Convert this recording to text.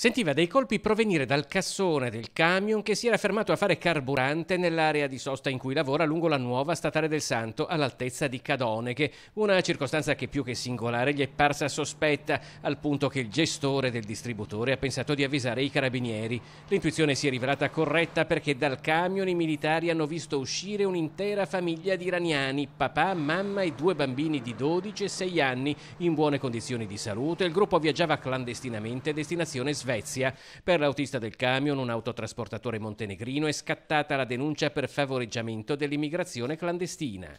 Sentiva dei colpi provenire dal cassone del camion che si era fermato a fare carburante nell'area di sosta in cui lavora lungo la nuova statale del Santo all'altezza di Cadoneghe, una circostanza che più che singolare gli è parsa sospetta al punto che il gestore del distributore ha pensato di avvisare i carabinieri. L'intuizione si è rivelata corretta perché dal camion i militari hanno visto uscire un'intera famiglia di iraniani, papà, mamma e due bambini di 12 e 6 anni in buone condizioni di salute. Il gruppo viaggiava clandestinamente a destinazione svedese Svezia. Per l'autista del camion, un autotrasportatore montenegrino, è scattata la denuncia per favoreggiamento dell'immigrazione clandestina.